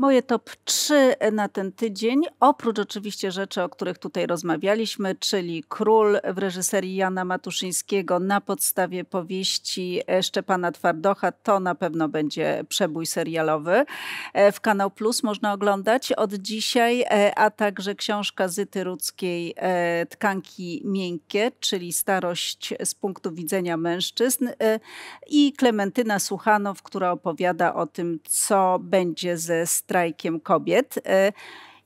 Moje top 3 na ten tydzień, oprócz oczywiście rzeczy, o których tutaj rozmawialiśmy, czyli Król w reżyserii Jana Matuszyńskiego na podstawie powieści e, Szczepana Twardocha, to na pewno będzie przebój serialowy. E, w Kanał Plus można oglądać od dzisiaj, e, a także książka Zyty Rudzkiej Tkanki miękkie, czyli starość z punktu widzenia mężczyzn i Klementyna Suchanow, która opowiada o tym, co będzie ze strajkiem kobiet. E,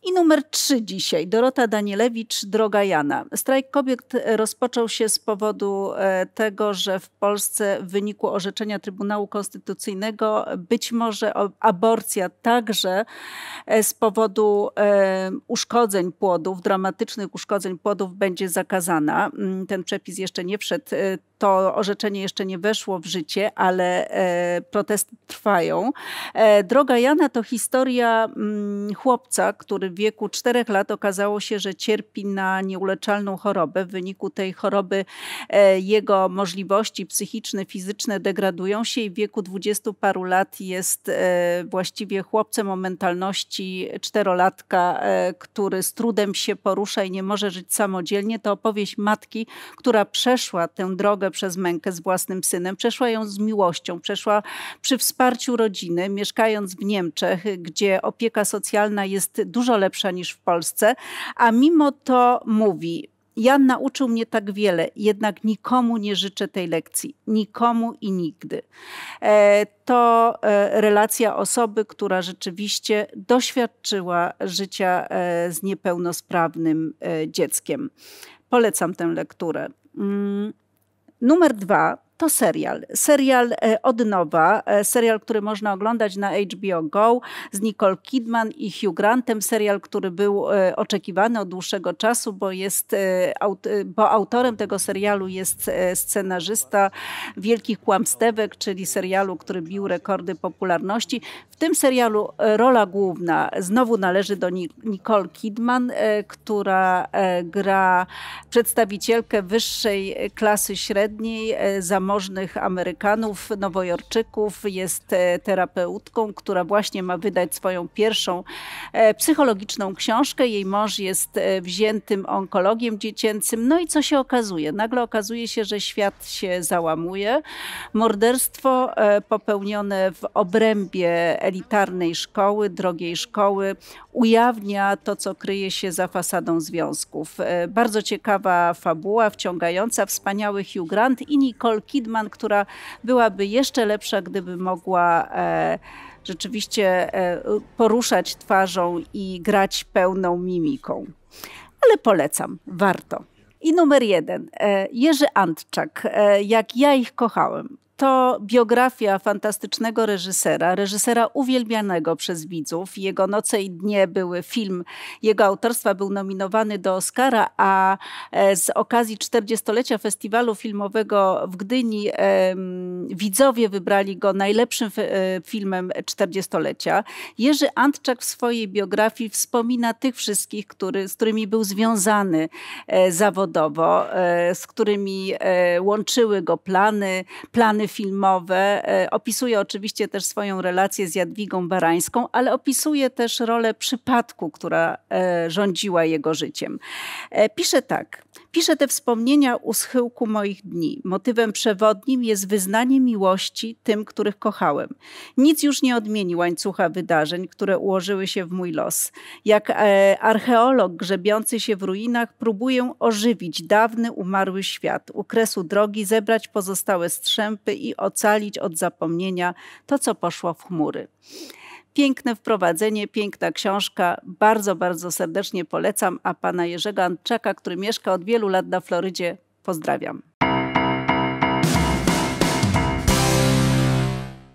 I numer trzy dzisiaj, Dorota Danielewicz, Droga Jana. Strajk kobiet rozpoczął się z powodu e, tego, że w Polsce w wyniku orzeczenia Trybunału Konstytucyjnego być może aborcja także e, z powodu uszkodzeń płodów, dramatycznych uszkodzeń płodów będzie zakazana. Mm, ten przepis jeszcze nie wszedł to orzeczenie jeszcze nie weszło w życie, ale e, protesty trwają. E, droga Jana to historia mm, chłopca, który w wieku czterech lat okazało się, że cierpi na nieuleczalną chorobę. W wyniku tej choroby e, jego możliwości psychiczne, fizyczne degradują się i w wieku dwudziestu paru lat jest właściwie chłopcem o mentalności czterolatka, który z trudem się porusza i nie może żyć samodzielnie. To opowieść matki, która przeszła tę drogę przez mękę z własnym synem, przeszła ją z miłością, przeszła przy wsparciu rodziny, mieszkając w Niemczech, gdzie opieka socjalna jest dużo lepsza niż w Polsce, a mimo to mówi, Jan nauczył mnie tak wiele, jednak nikomu nie życzę tej lekcji, nikomu i nigdy. E, to e, relacja osoby, która rzeczywiście doświadczyła życia e, z niepełnosprawnym dzieckiem. Polecam tę lekturę. Mm. Numer dwa, to serial. Serial e, od nowa, e, serial, który można oglądać na HBO Go z Nicole Kidman i Hugh Grantem. Serial, który był e, oczekiwany od dłuższego czasu, bo, jest, bo autorem tego serialu jest scenarzysta Wielkich Kłamstewek, czyli serialu, który bił rekordy popularności. W tym serialu rola główna znowu należy do Nicole Kidman, która gra przedstawicielkę wyższej klasy średniej, zamożnych Amerykanów, Nowojorczyków. Jest e, terapeutką, która właśnie ma wydać swoją pierwszą e, psychologiczną książkę. Jej mąż jest e, wziętym onkologiem dziecięcym. No i co się okazuje? Nagle okazuje się, że świat się załamuje. Morderstwo popełnione w obrębie elitarnej szkoły, drogiej szkoły, ujawnia to, co kryje się za fasadą związków. Bardzo ciekawa fabuła, wciągająca, wspaniały Hugh Grant i Nicole Kidman, która byłaby jeszcze lepsza, gdyby mogła e, rzeczywiście e, poruszać twarzą i grać pełną mimiką. Ale polecam, warto. I numer jeden, e, Jerzy Antczak, jak ja ich kochałem to biografia fantastycznego reżysera, reżysera uwielbianego przez widzów. Jego Noce i Dnie były film, jego autorstwa był nominowany do Oscara, a e, z okazji 40-lecia festiwalu filmowego w Gdyni widzowie wybrali go najlepszym e, filmem 40-lecia. Jerzy Antczak w swojej biografii wspomina tych wszystkich, który, z którymi był związany e, zawodowo, z którymi łączyły go plany, plany sceny filmowe, e, opisuje oczywiście też swoją relację z Jadwigą Barańską, ale opisuje też rolę przypadku, która e, rządziła jego życiem. E, pisze tak. Pisze te wspomnienia u schyłku moich dni. Motywem przewodnim jest wyznanie miłości tym, których kochałem. Nic już nie odmieni łańcucha wydarzeń, które ułożyły się w mój los. Jak archeolog grzebiący się w ruinach, próbuję ożywić dawny umarły świat, u kresu drogi zebrać pozostałe strzępy i ocalić od zapomnienia to, co poszło w chmury. Piękne wprowadzenie, piękna książka. Bardzo, bardzo serdecznie polecam. A pana Jerzego Antczaka, który mieszka od wielu lat na Florydzie, pozdrawiam.